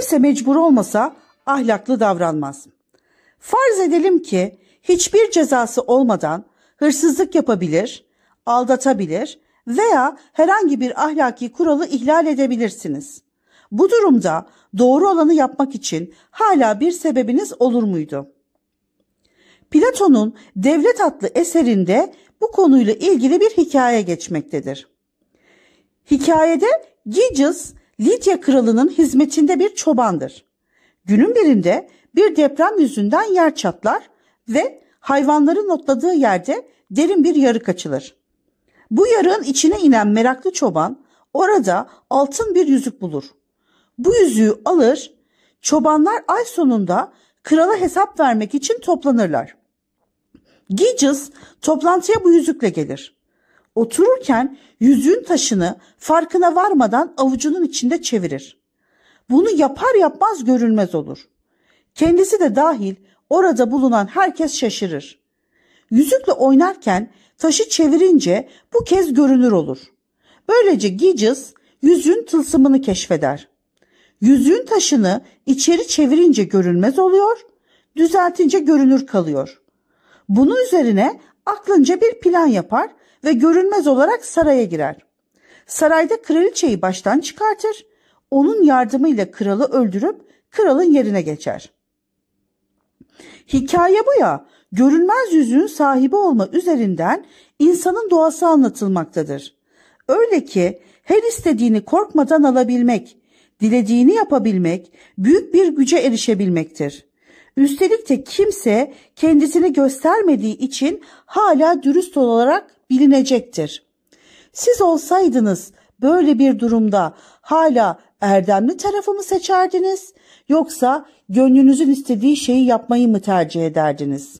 kimse mecbur olmasa ahlaklı davranmaz. Farz edelim ki hiçbir cezası olmadan hırsızlık yapabilir, aldatabilir veya herhangi bir ahlaki kuralı ihlal edebilirsiniz. Bu durumda doğru olanı yapmak için hala bir sebebiniz olur muydu? Platon'un Devlet adlı eserinde bu konuyla ilgili bir hikaye geçmektedir. Hikayede Giges Lidya kralının hizmetinde bir çobandır. Günün birinde bir deprem yüzünden yer çatlar ve hayvanların otladığı yerde derin bir yarık açılır. Bu yarığın içine inen meraklı çoban orada altın bir yüzük bulur. Bu yüzüğü alır, çobanlar ay sonunda krala hesap vermek için toplanırlar. Giges toplantıya bu yüzükle gelir. Otururken yüzüğün taşını farkına varmadan avucunun içinde çevirir. Bunu yapar yapmaz görünmez olur. Kendisi de dahil orada bulunan herkes şaşırır. Yüzükle oynarken taşı çevirince bu kez görünür olur. Böylece Gigiz yüzüğün tılsımını keşfeder. Yüzüğün taşını içeri çevirince görünmez oluyor, düzeltince görünür kalıyor. Bunun üzerine aklınca bir plan yapar ve görünmez olarak saraya girer. Sarayda kraliçeyi baştan çıkartır, onun yardımıyla kralı öldürüp kralın yerine geçer. Hikaye bu ya, görünmez yüzün sahibi olma üzerinden insanın doğası anlatılmaktadır. Öyle ki her istediğini korkmadan alabilmek, dilediğini yapabilmek büyük bir güce erişebilmektir. Üstelik de kimse kendisini göstermediği için hala dürüst olarak bilinecektir. Siz olsaydınız böyle bir durumda hala erdemli tarafı mı seçerdiniz yoksa gönlünüzün istediği şeyi yapmayı mı tercih ederdiniz?